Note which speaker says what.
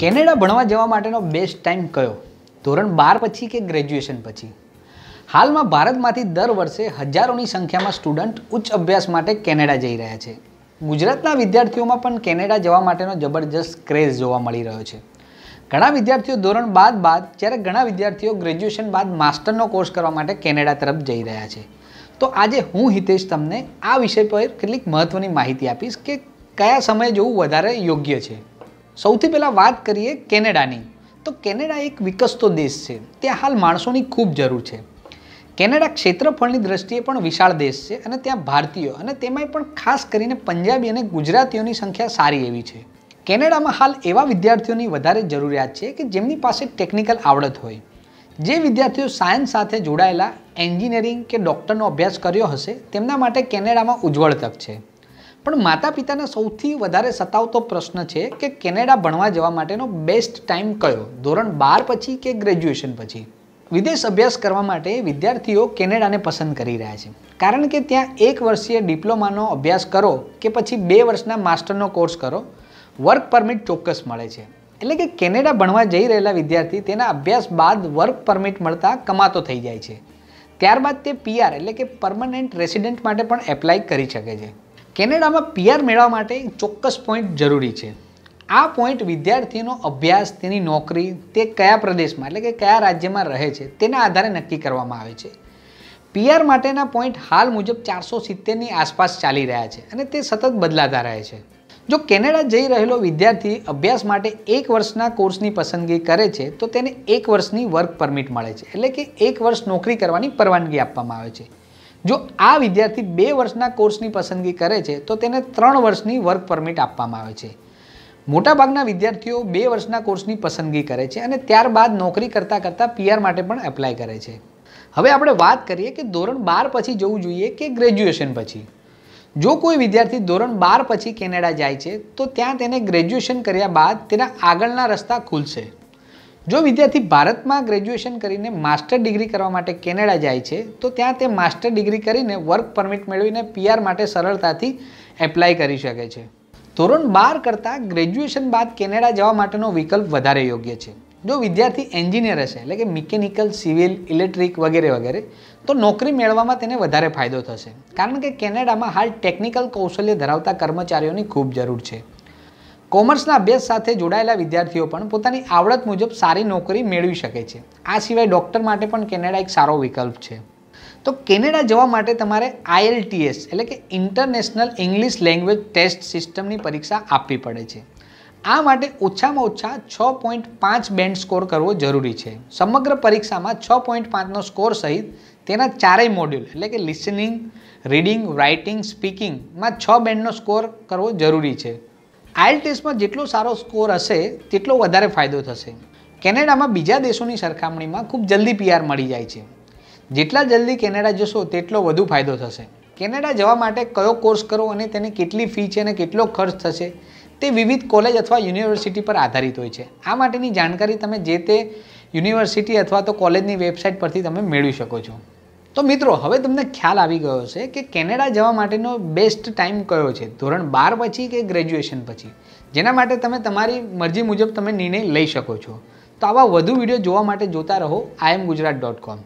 Speaker 1: Canada ભણવા જવા માટેનો બેસ્ટ ટાઈમ કયો ધોરણ બાર પછી કે ગ્રેજ્યુએશન પછી હાલમાં ભારતમાંથી દર વર્ષે હજારોની સંખ્યામાં સ્ટુડન્ટ ઉચ્ચ અભ્યાસ માટે કેનેડા જઈ રહ્યા છે ગુજરાતના વિદ્યાર્થીઓમાં પણ કેનેડા જવા માટેનો જબરજસ્ત ક્રેઝ જોવા મળી રહ્યો છે ઘણા વિદ્યાર્થીઓ ધોરણ બાદ બાદ જ્યારે ઘણા વિદ્યાર્થીઓ ગ્રેજ્યુએશન બાદ માસ્ટરનો કોર્સ કરવા માટે કેનેડા તરફ જઈ રહ્યા છે તો આજે હું હિતેશ તમને આ વિષય પર કેટલીક મહત્ત્વની માહિતી આપીશ કે કયા સમયે જવું વધારે યોગ્ય છે સૌથી પહેલાં વાત કરીએ કેનેડાની તો કેનેડા એક વિકસતો દેશ છે ત્યાં હાલ માણસોની ખૂબ જરૂર છે કેનેડા ક્ષેત્રફળની દ્રષ્ટિએ પણ વિશાળ દેશ છે અને ત્યાં ભારતીયો અને તેમાંય પણ ખાસ કરીને પંજાબી અને ગુજરાતીઓની સંખ્યા સારી એવી છે કેનેડામાં હાલ એવા વિદ્યાર્થીઓની વધારે જરૂરિયાત છે કે જેમની પાસે ટેકનિકલ આવડત હોય જે વિદ્યાર્થીઓ સાયન્સ સાથે જોડાયેલા એન્જિનિયરિંગ કે ડૉક્ટરનો અભ્યાસ કર્યો હશે તેમના માટે કેનેડામાં ઉજ્જવળ તક છે પણ માતા પિતાને સૌથી વધારે સતાવતો પ્રશ્ન છે કે કેનેડા ભણવા જવા માટેનો બેસ્ટ ટાઈમ કયો ધોરણ બાર પછી કે ગ્રેજ્યુએશન પછી વિદેશ અભ્યાસ કરવા માટે વિદ્યાર્થીઓ કેનેડાને પસંદ કરી રહ્યા છે કારણ કે ત્યાં એક વર્ષીય ડિપ્લોમાનો અભ્યાસ કરો કે પછી બે વર્ષના માસ્ટરનો કોર્સ કરો વર્ક પરમિટ ચોક્કસ મળે છે એટલે કે કેનેડા ભણવા જઈ રહેલા વિદ્યાર્થી તેના અભ્યાસ બાદ વર્ક પરમિટ મળતા કમાતો થઈ જાય છે ત્યારબાદ તે પીઆર એટલે કે પરમનન્ટ રેસિડેન્ટ માટે પણ એપ્લાય કરી શકે છે કેનેડામાં પીઆર મેળવવા માટે ચોક્કસ પોઈન્ટ જરૂરી છે આ પોઈન્ટ વિદ્યાર્થીનો અભ્યાસ તેની નોકરી તે કયા પ્રદેશમાં એટલે કે કયા રાજ્યમાં રહે છે તેના આધારે નક્કી કરવામાં આવે છે પીઆર માટેના પોઈન્ટ હાલ મુજબ ચારસો સિત્તેરની આસપાસ ચાલી રહ્યા છે અને તે સતત બદલાતા રહે છે જો કેનેડા જઈ રહેલો વિદ્યાર્થી અભ્યાસ માટે એક વર્ષના કોર્સની પસંદગી કરે છે તો તેને એક વર્ષની વર્ક પરમિટ મળે છે એટલે કે એક વર્ષ નોકરી કરવાની પરવાનગી આપવામાં આવે છે જો આ વિદ્યાર્થી બે વર્ષના કોર્સની પસંદગી કરે છે તો તેને ત્રણ વર્ષની વર્ક પરમિટ આપવામાં આવે છે મોટાભાગના વિદ્યાર્થીઓ બે વર્ષના કોર્સની પસંદગી કરે છે અને ત્યારબાદ નોકરી કરતાં કરતાં પીઆર માટે પણ એપ્લાય કરે છે હવે આપણે વાત કરીએ કે ધોરણ બાર પછી જવું જોઈએ કે ગ્રેજ્યુએશન પછી જો કોઈ વિદ્યાર્થી ધોરણ બાર પછી કેનેડા જાય છે તો ત્યાં તેને ગ્રેજ્યુએશન કર્યા બાદ તેના આગળના રસ્તા ખુલશે જો વિદ્યાર્થી ભારતમાં ગ્રેજ્યુએશન કરીને માસ્ટર ડિગ્રી કરવા માટે કેનેડા જાય છે તો ત્યાં તે માસ્ટર ડિગ્રી કરીને વર્ક પરમિટ મેળવીને પીઆર માટે સરળતાથી એપ્લાય કરી શકે છે ધોરણ બાર કરતાં ગ્રેજ્યુએશન બાદ કેનેડા જવા માટેનો વિકલ્પ વધારે યોગ્ય છે જો વિદ્યાર્થી એન્જિનિયર હશે એટલે કે મિકેનિકલ સિવિલ ઇલેક્ટ્રિક વગેરે વગેરે તો નોકરી મેળવવામાં તેને વધારે ફાયદો થશે કારણ કે કેનેડામાં હાલ ટેકનિકલ કૌશલ્ય ધરાવતા કર્મચારીઓની ખૂબ જરૂર છે કોમર્સના અભ્યાસ સાથે જોડાયેલા વિદ્યાર્થીઓ પણ પોતાની આવડત મુજબ સારી નોકરી મેળવી શકે છે આ સિવાય ડૉક્ટર માટે પણ કેનેડા એક સારો વિકલ્પ છે તો કેનેડા જવા માટે તમારે આઈએલટીએસ એટલે કે ઇન્ટરનેશનલ ઇંગ્લિશ લેંગ્વેજ ટેસ્ટ સિસ્ટમની પરીક્ષા આપવી પડે છે આ માટે ઓછામાં ઓછા છ પોઈન્ટ પાંચ બેન્ડ સ્કોર કરવો જરૂરી છે સમગ્ર પરીક્ષામાં છ પોઈન્ટ પાંચનો સ્કોર સહિત તેના ચારેય મોડ્યુલ એટલે કે લિસનિંગ રીડિંગ રાઇટિંગ સ્પીકિંગમાં છ બેન્ડનો સ્કોર કરવો જરૂરી છે આયલ ટેસ્ટમાં જેટલો સારો સ્કોર હશે તેટલો વધારે ફાયદો થશે કેનેડામાં બીજા દેશોની સરખામણીમાં ખૂબ જલ્દી પીઆર મળી જાય છે જેટલા જલ્દી કેનેડા જશો તેટલો વધુ ફાયદો થશે કેનેડા જવા માટે કયો કોર્સ કરો અને તેની કેટલી ફી છે અને કેટલો ખર્ચ થશે તે વિવિધ કોલેજ અથવા યુનિવર્સિટી પર આધારિત હોય છે આ માટેની જાણકારી તમે જે તે યુનિવર્સિટી અથવા તો કોલેજની વેબસાઇટ પરથી તમે મેળવી શકો છો તો મિત્રો હવે તમને ખ્યાલ આવી ગયો છે કે કેનેડા જવા માટેનો બેસ્ટ ટાઈમ કયો છે ધોરણ બાર પછી કે ગ્રેજ્યુએશન પછી જેના માટે તમે તમારી મરજી મુજબ તમે નિર્ણય લઈ શકો છો તો આવા વધુ વિડીયો જોવા માટે જોતા રહો આઈ એમ ગુજરાત ડોટ કોમ